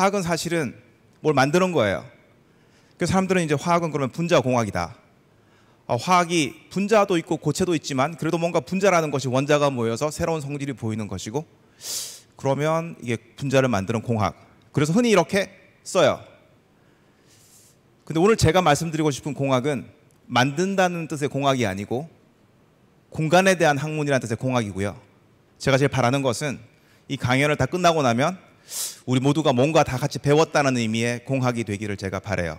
화학은 사실은 뭘 만드는 거예요. 그 사람들은 이제 화학은 그러면 분자 공학이다. 어, 화학이 분자도 있고 고체도 있지만 그래도 뭔가 분자라는 것이 원자가 모여서 새로운 성질이 보이는 것이고 그러면 이게 분자를 만드는 공학. 그래서 흔히 이렇게 써요. 근데 오늘 제가 말씀드리고 싶은 공학은 만든다는 뜻의 공학이 아니고 공간에 대한 학문이라는 뜻의 공학이고요. 제가 제일 바라는 것은 이 강연을 다 끝나고 나면 우리 모두가 뭔가 다 같이 배웠다는 의미의 공학이 되기를 제가 바래요.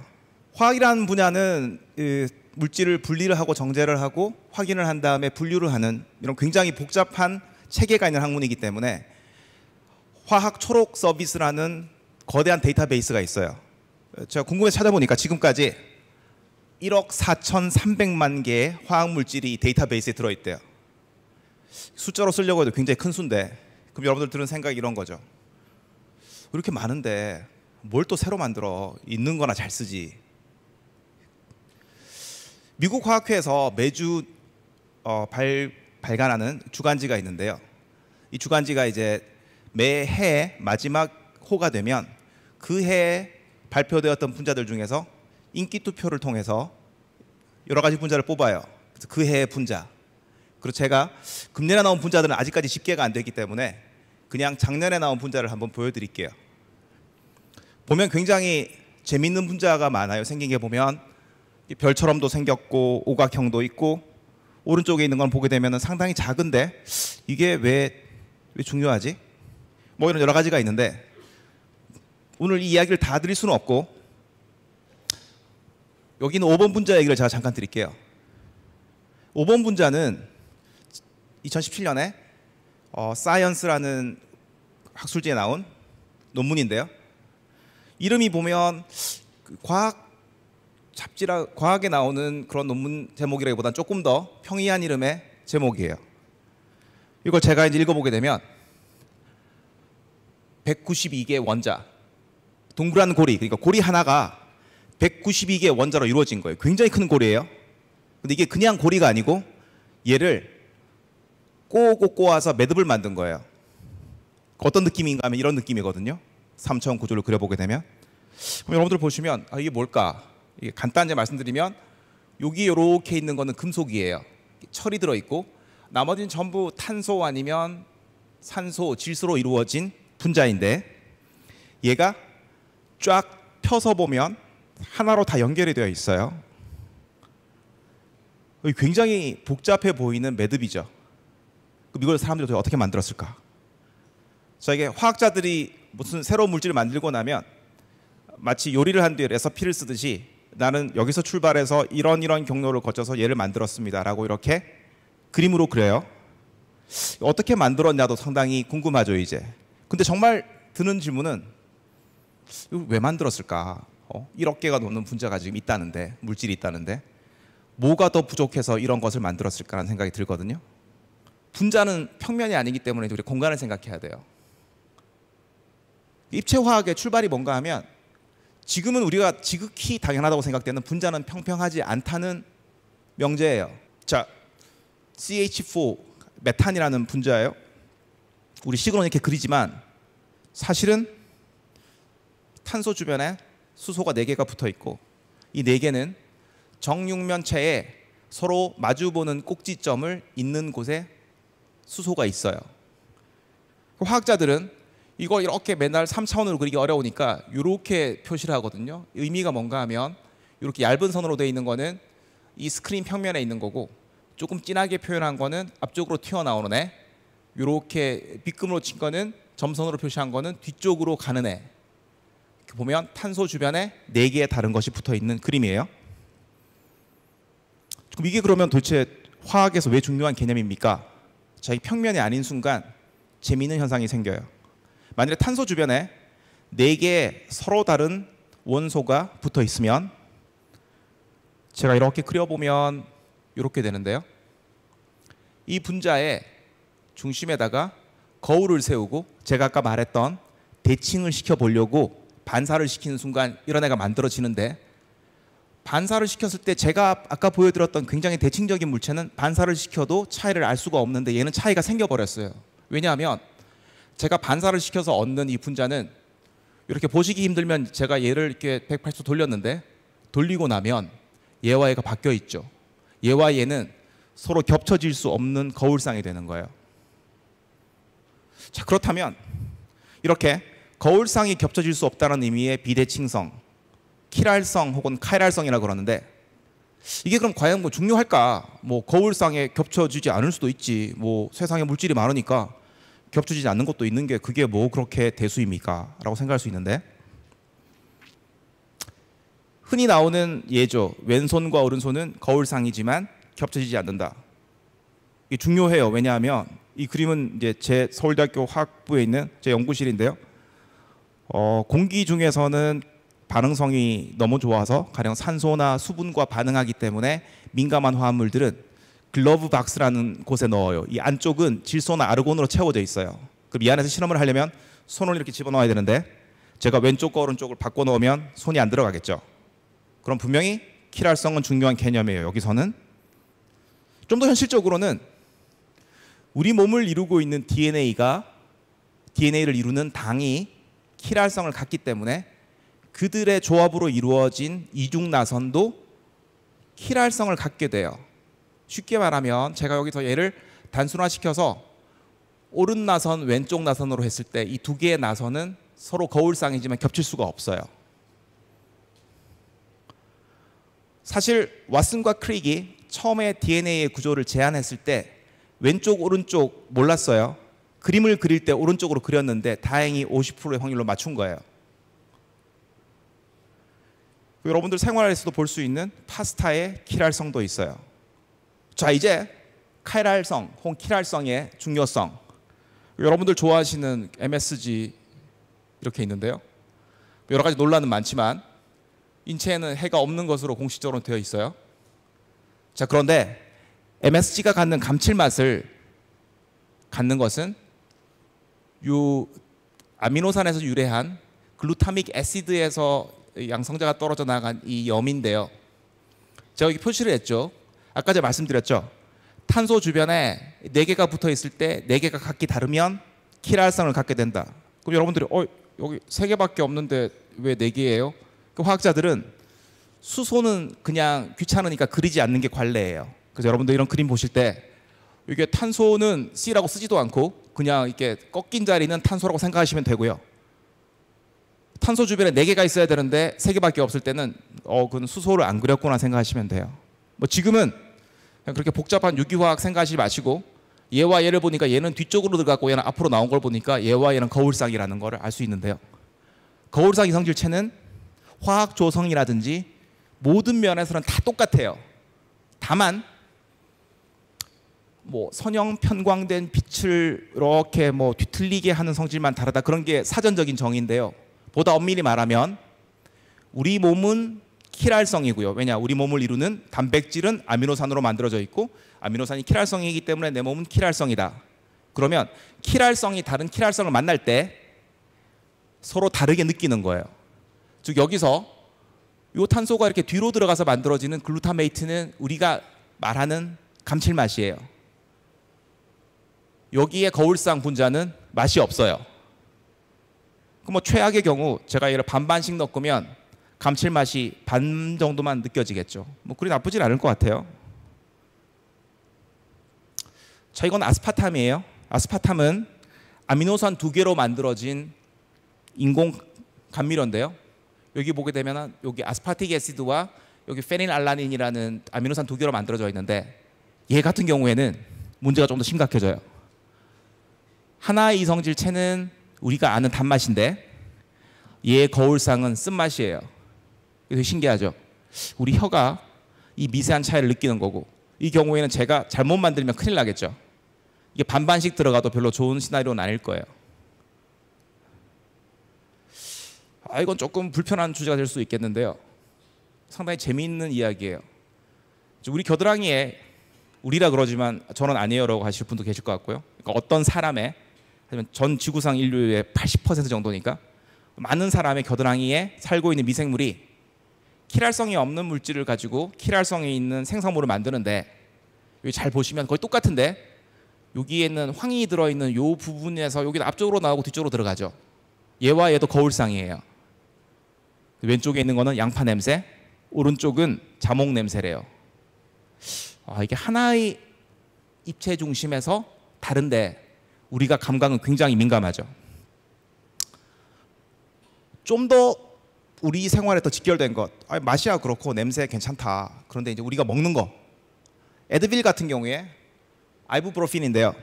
화학이라는 분야는 물질을 분리를 하고 정제를 하고 확인을 한 다음에 분류를 하는 이런 굉장히 복잡한 체계가 있는 학문이기 때문에 화학 초록 서비스라는 거대한 데이터베이스가 있어요. 제가 궁금해 찾아보니까 지금까지 1억 4,300만 개의 화학 물질이 데이터베이스에 들어있대요. 숫자로 쓰려고 해도 굉장히 큰 수인데 그럼 여러분들 들은 생각이 이런 거죠. 그렇게 많은데 뭘 또 새로 만들어 있는 거나 잘 쓰지. 미국 화학회에서 매주 어, 발, 발간하는 주간지가 있는데요. 이 주간지가 이제 매해 마지막 호가 되면 그 해에 발표되었던 분자들 중에서 인기 투표를 통해서 여러 가지 분자를 뽑아요. 그 해의 분자. 그리고 제가 금년에 나온 분자들은 아직까지 집계가 안 되기 때문에 그냥 작년에 나온 분자를 한번 보여드릴게요. 보면 굉장히 재밌는 분자가 많아요. 생긴 게 보면 별처럼도 생겼고 오각형도 있고 오른쪽에 있는 걸 보게 되면 상당히 작은데 이게 왜, 왜 중요하지? 뭐 이런 여러 가지가 있는데 오늘 이 이야기를 다 드릴 수는 없고 여기는 5번 분자 얘기를 제가 잠깐 드릴게요. 5번 분자는 2017년에 어, 사이언스라는 학술지에 나온 논문인데요. 이름이 보면 그 과학 잡지라 과학에 나오는 그런 논문 제목이라기보다는 조금 더 평이한 이름의 제목이에요. 이걸 제가 이제 읽어보게 되면 1 9 2개 원자, 동그란 고리, 그러니까 고리 하나가 1 9 2개 원자로 이루어진 거예요. 굉장히 큰 고리예요. 근데 이게 그냥 고리가 아니고 얘를 꼬고 꼬아서 매듭을 만든 거예요. 어떤 느낌인가 하면 이런 느낌이거든요. 3차원 구조를 그려보게 되면 그럼 여러분들 보시면 아, 이게 뭘까? 이게 간단히 말씀드리면 여기 이렇게 있는 거는 금속이에요. 철이 들어 있고 나머지는 전부 탄소 아니면 산소, 질소로 이루어진 분자인데 얘가 쫙 펴서 보면 하나로 다 연결이 되어 있어요. 굉장히 복잡해 보이는 매듭이죠. 그럼 이걸 사람들이 어떻게 만들었을까? 자, 이게 화학자들이 무슨 새로운 물질을 만들고 나면 마치 요리를 한 뒤에 레서피를 쓰듯이 나는 여기서 출발해서 이런 이런 경로를 거쳐서 얘를 만들었습니다라고 이렇게 그림으로 그려요. 어떻게 만들었냐도 상당히 궁금하죠 이제. 근데 정말 드는 질문은 왜 만들었을까? 어? 1억 개가 넘는 분자가 지금 있다는데 물질이 있다는데 뭐가 더 부족해서 이런 것을 만들었을까라는 생각이 들거든요. 분자는 평면이 아니기 때문에 우리 공간을 생각해야 돼요. 입체화학의 출발이 뭔가 하면 지금은 우리가 지극히 당연하다고 생각되는 분자는 평평하지 않다는 명제예요. 자, CH4 메탄이라는 분자예요. 우리 식으로 이렇게 그리지만 사실은 탄소 주변에 수소가 4개가 붙어 있고 이 4개는 정육면체에 서로 마주보는 꼭지점을 있는 곳에 수소가 있어요. 화학자들은 이거 이렇게 맨날 3차원으로 그리기 어려우니까 이렇게 표시를 하거든요. 의미가 뭔가 하면 이렇게 얇은 선으로 되어 있는 거는 이 스크린 평면에 있는 거고 조금 진하게 표현한 거는 앞쪽으로 튀어나오는 애 이렇게 빗금으로 친 거는 점선으로 표시한 거는 뒤쪽으로 가는 애 보면 탄소 주변에 4개의 다른 것이 붙어있는 그림이에요. 그럼 이게 그러면 도대체 화학에서 왜 중요한 개념입니까? 자기 평면이 아닌 순간 재미있는 현상이 생겨요. 만일 탄소 주변에 네개의 서로 다른 원소가 붙어 있으면 제가 이렇게 그려보면 이렇게 되는데요. 이 분자의 중심에다가 거울을 세우고 제가 아까 말했던 대칭을 시켜보려고 반사를 시키는 순간 이런 애가 만들어지는데 반사를 시켰을 때 제가 아까 보여드렸던 굉장히 대칭적인 물체는 반사를 시켜도 차이를 알 수가 없는데 얘는 차이가 생겨버렸어요. 왜냐하면 제가 반사를 시켜서 얻는 이 분자는 이렇게 보시기 힘들면 제가 얘를 이렇게 180도 돌렸는데 돌리고 나면 얘와 얘가 바뀌어 있죠. 얘와 얘는 서로 겹쳐질 수 없는 거울상이 되는 거예요. 자, 그렇다면 이렇게 거울상이 겹쳐질 수 없다는 의미의 비대칭성, 키랄성 혹은 카이랄성이라 고 그러는데 이게 그럼 과연 뭐 중요할까? 뭐 거울상에 겹쳐지지 않을 수도 있지. 뭐 세상에 물질이 많으니까 겹쳐지지 않는 것도 있는 게 그게 뭐 그렇게 대수입니까? 라고 생각할 수 있는데 흔히 나오는 예죠. 왼손과 오른손은 거울상이지만 겹쳐지지 않는다. 이게 중요해요. 왜냐하면 이 그림은 이제 제 서울대학교 화학부에 있는 제 연구실인데요. 어, 공기 중에서는 반응성이 너무 좋아서 가령 산소나 수분과 반응하기 때문에 민감한 화합물들은 글러브 박스라는 곳에 넣어요. 이 안쪽은 질소나 아르곤으로 채워져 있어요. 그럼 이 안에서 실험을 하려면 손을 이렇게 집어넣어야 되는데 제가 왼쪽과 오른쪽을 바꿔 넣으면 손이 안 들어가겠죠. 그럼 분명히 키랄성은 중요한 개념이에요. 여기서는 좀 더 현실적으로는 우리 몸을 이루고 있는 DNA가 DNA를 이루는 당이 키랄성을 갖기 때문에 그들의 조합으로 이루어진 이중나선도 키랄성을 갖게 돼요. 쉽게 말하면 제가 여기서 얘를 단순화시켜서 오른 나선 왼쪽 나선으로 했을 때 이 두 개의 나선은 서로 거울상이지만 겹칠 수가 없어요. 사실 왓슨과 크릭이 처음에 DNA의 구조를 제안했을 때 왼쪽 오른쪽 몰랐어요. 그림을 그릴 때 오른쪽으로 그렸는데 다행히 50%의 확률로 맞춘 거예요. 여러분들 생활에서도 볼 수 있는 파스타의 키랄성도 있어요. 자, 이제 카이랄성 혹은 키랄성의 중요성. 여러분들 좋아하시는 MSG 이렇게 있는데요. 여러 가지 논란은 많지만 인체에는 해가 없는 것으로 공식적으로 되어 있어요. 자, 그런데 MSG가 갖는 감칠맛을 갖는 것은 유 아미노산에서 유래한 글루타믹 애시드에서 양성자가 떨어져 나간 이 염인데요. 제가 여기 표시를 했죠. 아까 제가 말씀드렸죠. 탄소 주변에 네 개가 붙어 있을 때 네 개가 각기 다르면 키랄성을 갖게 된다. 그럼 여러분들이 어 여기 세 개밖에 없는데 왜 네 개예요? 그 화학자들은 수소는 그냥 귀찮으니까 그리지 않는 게 관례예요. 그래서 여러분들 이런 그림 보실 때 이게 탄소는 C라고 쓰지도 않고 그냥 이렇게 꺾인 자리는 탄소라고 생각하시면 되고요. 탄소 주변에 네 개가 있어야 되는데 세 개밖에 없을 때는 어 그건 수소를 안 그렸구나 생각하시면 돼요. 뭐 지금은 그렇게 복잡한 유기화학 생각하지 마시고 얘와 얘를 보니까 얘는 뒤쪽으로 들어갔고 얘는 앞으로 나온 걸 보니까 얘와 얘는 거울상이라는 걸 알 수 있는데요. 거울상 이성질체는 화학 조성이라든지 모든 면에서는 다 똑같아요. 다만 뭐 선형 편광된 빛을 이렇게 뭐 뒤틀리게 하는 성질만 다르다 그런 게 사전적인 정의인데요. 보다 엄밀히 말하면 우리 몸은 키랄성이고요. 왜냐? 우리 몸을 이루는 단백질은 아미노산으로 만들어져 있고 아미노산이 키랄성이기 때문에 내 몸은 키랄성이다. 그러면 키랄성이 다른 키랄성을 만날 때 서로 다르게 느끼는 거예요. 즉 여기서 이 탄소가 이렇게 뒤로 들어가서 만들어지는 글루타메이트는 우리가 말하는 감칠맛이에요. 여기에 거울상 분자는 맛이 없어요. 그럼 뭐 최악의 경우 제가 얘를 반반씩 넣으면 감칠맛이 반 정도만 느껴지겠죠. 뭐 그리 나쁘진 않을 것 같아요. 자, 이건 아스파탐이에요. 아스파탐은 아미노산 두 개로 만들어진 인공 감미료인데요. 여기 보게 되면 여기 아스파틱 애시드와 여기 페닐알라닌이라는 아미노산 두 개로 만들어져 있는데 얘 같은 경우에는 문제가 좀 더 심각해져요. 하나의 이성질체는 우리가 아는 단맛인데 얘 거울상은 쓴맛이에요. 되게 신기하죠. 우리 혀가 이 미세한 차이를 느끼는 거고 이 경우에는 제가 잘못 만들면 큰일 나겠죠. 이게 반반씩 들어가도 별로 좋은 시나리오는 아닐 거예요. 아, 이건 조금 불편한 주제가 될 수 있겠는데요. 상당히 재미있는 이야기예요. 우리 겨드랑이에 우리라 그러지만 저는 아니에요라고 하실 분도 계실 것 같고요. 그러니까 어떤 사람의 전 지구상 인류의 80% 정도니까 많은 사람의 겨드랑이에 살고 있는 미생물이 키랄성이 없는 물질을 가지고 키랄성이 있는 생성물을 만드는데 여기 잘 보시면 거의 똑같은데 여기에는 황이 들어있는 요 부분에서 여기는 앞쪽으로 나오고 뒤쪽으로 들어가죠. 얘와 얘도 거울상이에요. 왼쪽에 있는 거는 양파 냄새, 오른쪽은 자몽 냄새래요. 아, 이게 하나의 입체 중심에서 다른데 우리가 감각은 굉장히 민감하죠. 좀더 우리 생활에 더 직결된 것 아, 맛이야 그렇고 냄새 괜찮다 그런데 이제 우리가 먹는 거 에드빌 같은 경우에 아이브프로핀인데요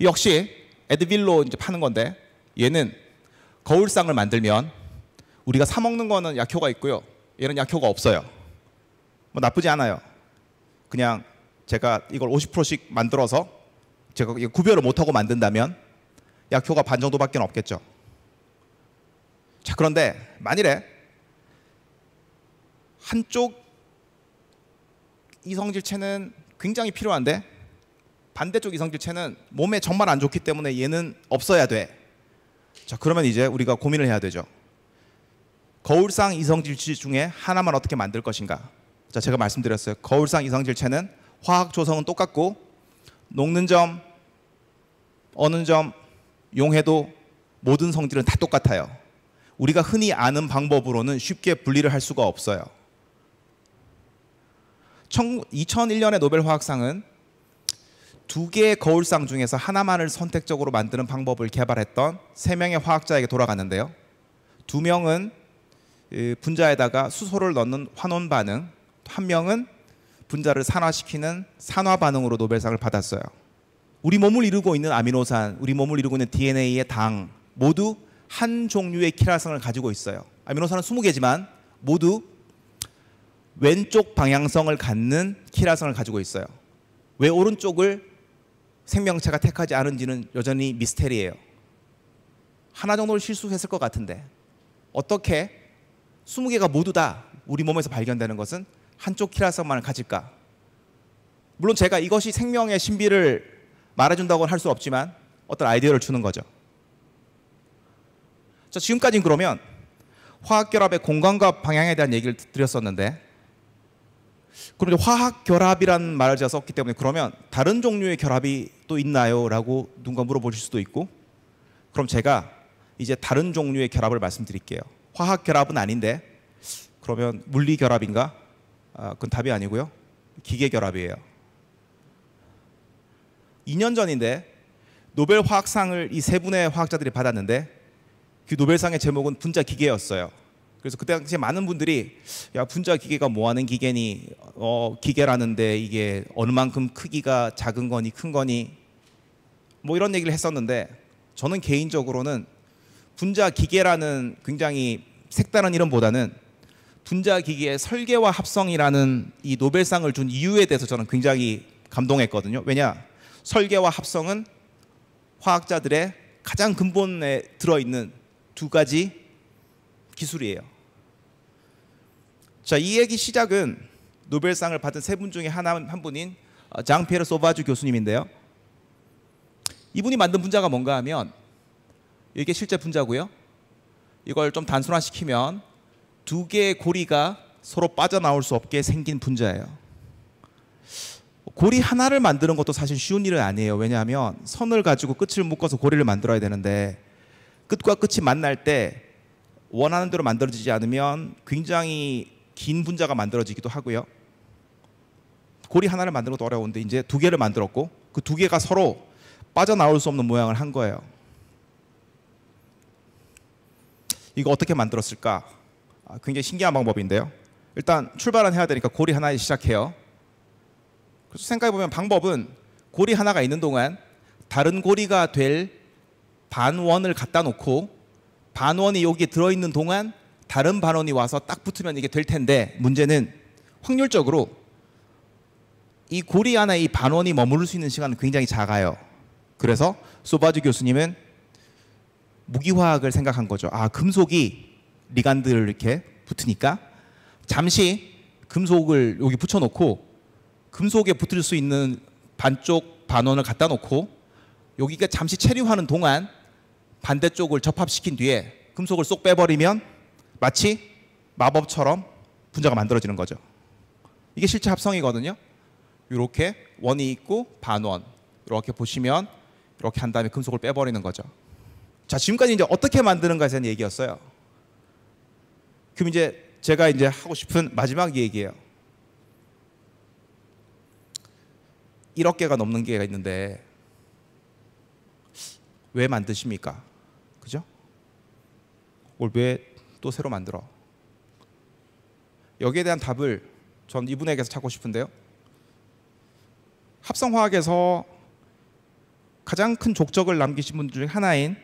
역시 에드빌로 이제 파는 건데 얘는 거울상을 만들면 우리가 사 먹는 거는 약효가 있고요 얘는 약효가 없어요 뭐 나쁘지 않아요 그냥 제가 이걸 50%씩 만들어서 제가 구별을 못하고 만든다면 약효가 반 정도밖에 없겠죠 자, 그런데 만일에 한쪽 이성질체는 굉장히 필요한데 반대쪽 이성질체는 몸에 정말 안 좋기 때문에 얘는 없어야 돼. 자, 그러면 이제 우리가 고민을 해야 되죠. 거울상 이성질체 중에 하나만 어떻게 만들 것인가? 자, 제가 말씀드렸어요. 거울상 이성질체는 화학 조성은 똑같고 녹는 점, 어는 점, 용해도 모든 성질은 다 똑같아요. 우리가 흔히 아는 방법으로는 쉽게 분리를 할 수가 없어요. 2001년의 노벨 화학상은 두 개의 거울상 중에서 하나만을 선택적으로 만드는 방법을 개발했던 세 명의 화학자에게 돌아갔는데요. 두 명은 분자에다가 수소를 넣는 환원 반응, 한 명은 분자를 산화시키는 산화 반응으로 노벨상을 받았어요. 우리 몸을 이루고 있는 아미노산, 우리 몸을 이루고 있는 DNA의 당 모두 한 종류의 키라성을 가지고 있어요. 아미노산은 20개지만 모두 왼쪽 방향성을 갖는 키라성을 가지고 있어요. 왜 오른쪽을 생명체가 택하지 않은지는 여전히 미스테리예요. 하나 정도를 실수했을 것 같은데 어떻게 20개가 모두 다 우리 몸에서 발견되는 것은 한쪽 키라성만을 가질까? 물론 제가 이것이 생명의 신비를 말해준다고는 할 수 없지만 어떤 아이디어를 주는 거죠. 자, 지금까지는 그러면 화학결합의 공간과 방향에 대한 얘기를 드렸었는데 그런데 화학결합이란 말을 제가 썼기 때문에 그러면 다른 종류의 결합이 또 있나요? 라고 누군가 물어보실 수도 있고 그럼 제가 이제 다른 종류의 결합을 말씀드릴게요. 화학결합은 아닌데 그러면 물리결합인가? 아, 그건 답이 아니고요. 기계결합이에요. 2년 전인데 노벨 화학상을 이 세 분의 화학자들이 받았는데 그 노벨상의 제목은 분자 기계였어요. 그래서 그때 당시에 많은 분들이 야 분자 기계가 뭐 하는 기계니 어 기계라는데 이게 어느만큼 크기가 작은 거니 큰 거니 뭐 이런 얘기를 했었는데 저는 개인적으로는 분자 기계라는 굉장히 색다른 이름보다는 분자 기계의 설계와 합성이라는 이 노벨상을 준 이유에 대해서 저는 굉장히 감동했거든요. 왜냐? 설계와 합성은 화학자들의 가장 근본에 들어있는 두 가지 기술이에요. 자, 이 얘기 시작은 노벨상을 받은 세 분 중에 하나 한 분인 어, 장피에르 소바주 교수님인데요. 이분이 만든 분자가 뭔가 하면 이게 실제 분자고요. 이걸 좀 단순화시키면 두 개의 고리가 서로 빠져나올 수 없게 생긴 분자예요. 고리 하나를 만드는 것도 사실 쉬운 일은 아니에요. 왜냐하면 선을 가지고 끝을 묶어서 고리를 만들어야 되는데 끝과 끝이 만날 때 원하는 대로 만들어지지 않으면 굉장히 긴 분자가 만들어지기도 하고요. 고리 하나를 만드는 것도 어려운데 이제 두 개를 만들었고 그 두 개가 서로 빠져나올 수 없는 모양을 한 거예요. 이거 어떻게 만들었을까? 아, 굉장히 신기한 방법인데요. 일단 출발은 해야 되니까 고리 하나에 시작해요. 그래서 생각해 보면 방법은 고리 하나가 있는 동안 다른 고리가 될 반원을 갖다 놓고 반원이 여기 들어있는 동안 다른 반원이 와서 딱 붙으면 이게 될 텐데 문제는 확률적으로 이 고리 안에 이 반원이 머무를 수 있는 시간은 굉장히 작아요. 그래서 소바즈 교수님은 무기화학을 생각한 거죠. 아 금속이 리간들을 이렇게 붙으니까 잠시 금속을 여기 붙여놓고 금속에 붙을 수 있는 반쪽 반원을 갖다 놓고 여기가 잠시 체류하는 동안 반대쪽을 접합시킨 뒤에 금속을 쏙 빼버리면 마치 마법처럼 분자가 만들어지는 거죠. 이게 실제 합성이거든요. 이렇게 원이 있고 반원 이렇게 보시면 이렇게 한 다음에 금속을 빼버리는 거죠. 자 지금까지 이제 어떻게 만드는가에 대한 얘기였어요. 그럼 이제 제가 이제 하고 싶은 마지막 얘기예요. 1억 개가 넘는 개 있는데 왜 만드십니까? 그죠? 그걸 왜또 새로 만들어? 여기에 대한 답을 전 이분에게서 찾고 싶은데요. 합성화학에서 가장 큰 족적을 남기신 분 중 하나인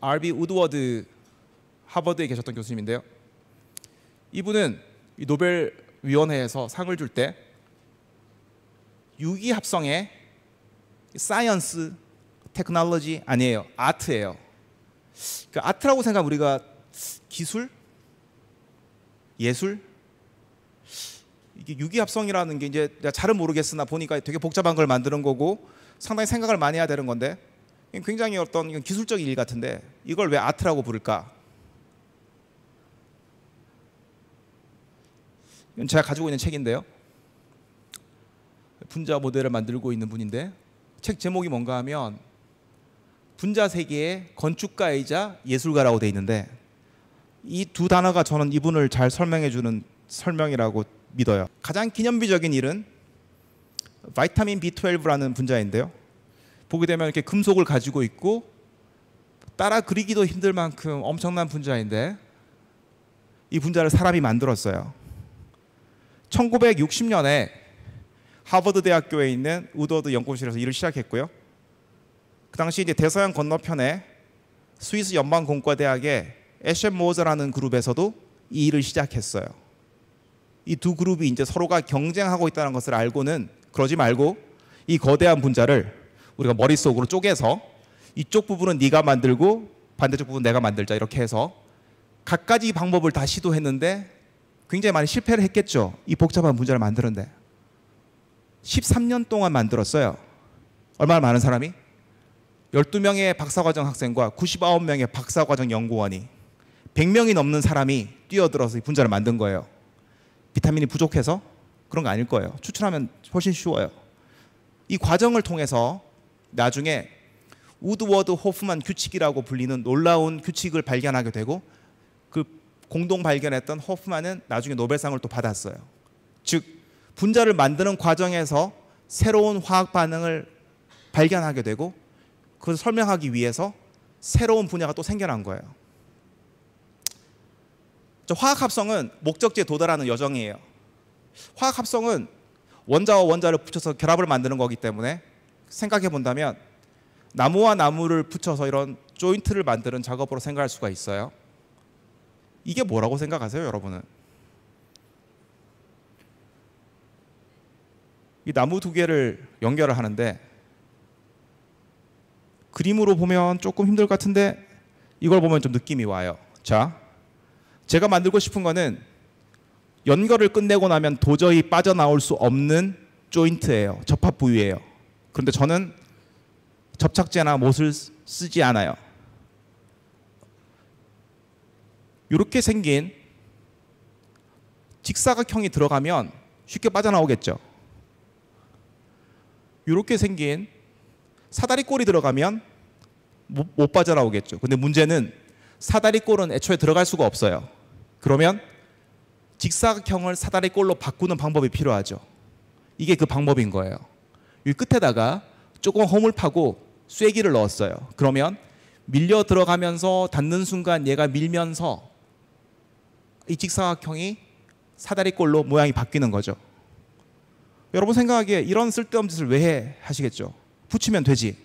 RB 우드워드 하버드에 계셨던 교수님인데요. 이분은 노벨 위원회에서 상을 줄 때 유기 합성의 사이언스 테크놀로지 아니에요. 아트예요. 그 아트라고 생각하면 우리가 기술, 예술, 이게 유기합성이라는 게 이제 잘은 모르겠으나 보니까 되게 복잡한 걸 만드는 거고 상당히 생각을 많이 해야 되는 건데 굉장히 어떤 기술적인 일 같은데 이걸 왜 아트라고 부를까? 제가 가지고 있는 책인데요. 분자 모델을 만들고 있는 분인데 책 제목이 뭔가 하면 분자 세계의 건축가이자 예술가라고 돼 있는데 이 두 단어가 저는 이분을 잘 설명해 주는 설명이라고 믿어요. 가장 기념비적인 일은 바타민 B12라는 분자인데요. 보게 되면 이렇게 금속을 가지고 있고 따라 그리기도 힘들 만큼 엄청난 분자인데 이 분자를 사람이 만들었어요. 1960년에 하버드 대학교에 있는 우드워드 연구실에서 일을 시작했고요. 그 당시 이제 대서양 건너편에 스위스 연방 공과대학의 에셴 모어즈라는 그룹에서도 이 일을 시작했어요. 이 두 그룹이 이제 서로가 경쟁하고 있다는 것을 알고는 그러지 말고 이 거대한 분자를 우리가 머릿속으로 쪼개서 이쪽 부분은 네가 만들고 반대쪽 부분 내가 만들자 이렇게 해서 각가지 방법을 다 시도했는데 굉장히 많이 실패를 했겠죠. 이 복잡한 분자를 만드는데 13년 동안 만들었어요. 얼마나 많은 사람이? 12명의 박사과정 학생과 99명의 박사과정 연구원이 100명이 넘는 사람이 뛰어들어서 이 분자를 만든 거예요. 비타민이 부족해서 그런 거 아닐 거예요. 추출하면 훨씬 쉬워요. 이 과정을 통해서 나중에 우드워드 호프만 규칙이라고 불리는 놀라운 규칙을 발견하게 되고 그 공동 발견했던 호프만은 나중에 노벨상을 또 받았어요. 즉 분자를 만드는 과정에서 새로운 화학 반응을 발견하게 되고 그걸 설명하기 위해서 새로운 분야가 또 생겨난 거예요. 화학 합성은 목적지에 도달하는 여정이에요. 화학 합성은 원자와 원자를 붙여서 결합을 만드는 거기 때문에 생각해 본다면 나무와 나무를 붙여서 이런 조인트를 만드는 작업으로 생각할 수가 있어요. 이게 뭐라고 생각하세요, 여러분은? 이 나무 두 개를 연결을 하는데 그림으로 보면 조금 힘들 것 같은데 이걸 보면 좀 느낌이 와요. 자, 제가 만들고 싶은 거는 연결을 끝내고 나면 도저히 빠져나올 수 없는 조인트예요. 접합 부위예요. 그런데 저는 접착제나 못을 쓰지 않아요. 이렇게 생긴 직사각형이 들어가면 쉽게 빠져나오겠죠. 이렇게 생긴 사다리 꼴이 들어가면 못, 못 빠져나오겠죠. 근데 문제는 사다리꼴은 애초에 들어갈 수가 없어요. 그러면 직사각형을 사다리꼴로 바꾸는 방법이 필요하죠. 이게 그 방법인 거예요. 이 끝에다가 조금 홈을 파고 쐐기를 넣었어요. 그러면 밀려 들어가면서 닿는 순간 얘가 밀면서 이 직사각형이 사다리꼴로 모양이 바뀌는 거죠. 여러분 생각하기에 이런 쓸데없는 짓을 왜 해? 하시겠죠. 붙이면 되지.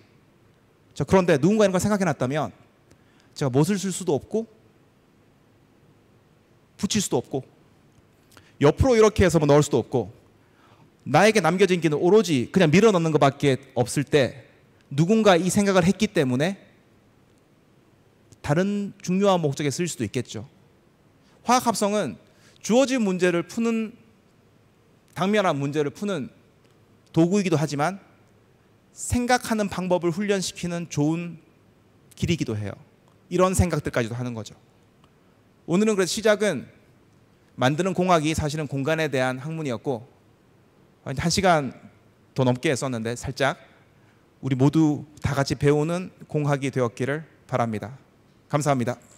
자, 그런데 누군가 이런 걸 생각해 놨다면 제가 못을 쓸 수도 없고 붙일 수도 없고 옆으로 이렇게 해서 뭐 넣을 수도 없고 나에게 남겨진 길은 오로지 그냥 밀어 넣는 것밖에 없을 때 누군가 이 생각을 했기 때문에 다른 중요한 목적에 쓰일 수도 있겠죠. 화학 합성은 주어진 문제를 푸는 당면한 문제를 푸는 도구이기도 하지만 생각하는 방법을 훈련시키는 좋은 길이기도 해요. 이런 생각들까지도 하는 거죠. 오늘은 그래서 시작은 만드는 공학이 사실은 공간에 대한 학문이었고 한 시간 더 넘게 썼는데 살짝 우리 모두 다 같이 배우는 공학이 되었기를 바랍니다. 감사합니다.